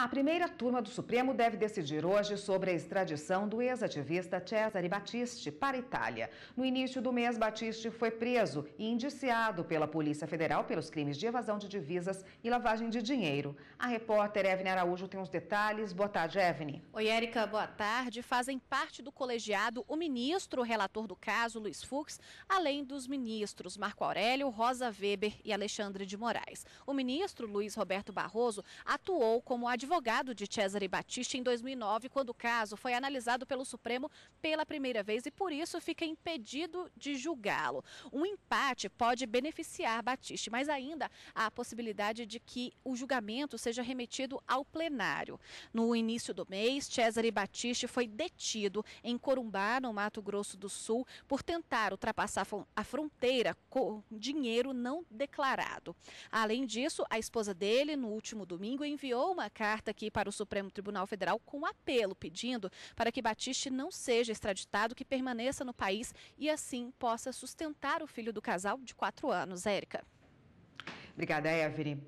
A primeira turma do Supremo deve decidir hoje sobre a extradição do ex-ativista Cesare Battisti para a Itália. No início do mês, Battisti foi preso e indiciado pela Polícia Federal pelos crimes de evasão de divisas e lavagem de dinheiro. A repórter Evne Araújo tem os detalhes. Boa tarde, Evne. Oi, Érica, boa tarde. Fazem parte do colegiado o ministro o relator do caso, Luiz Fux, além dos ministros Marco Aurélio, Rosa Weber e Alexandre de Moraes. O ministro Luiz Roberto Barroso atuou como advogado advogado de Cesare Batista em 2009, quando o caso foi analisado pelo Supremo pela primeira vez e por isso fica impedido de julgá-lo. Um empate pode beneficiar Batista, mas ainda há a possibilidade de que o julgamento seja remetido ao plenário. No início do mês, Cesare Batista foi detido em Corumbá, no Mato Grosso do Sul, por tentar ultrapassar a fronteira com dinheiro não declarado. Além disso, a esposa dele, no último domingo, enviou uma carta carta aqui para o Supremo Tribunal Federal com apelo, pedindo para que Batiste não seja extraditado, que permaneça no país e assim possa sustentar o filho do casal de quatro anos. Érica. Obrigada, Evelyn.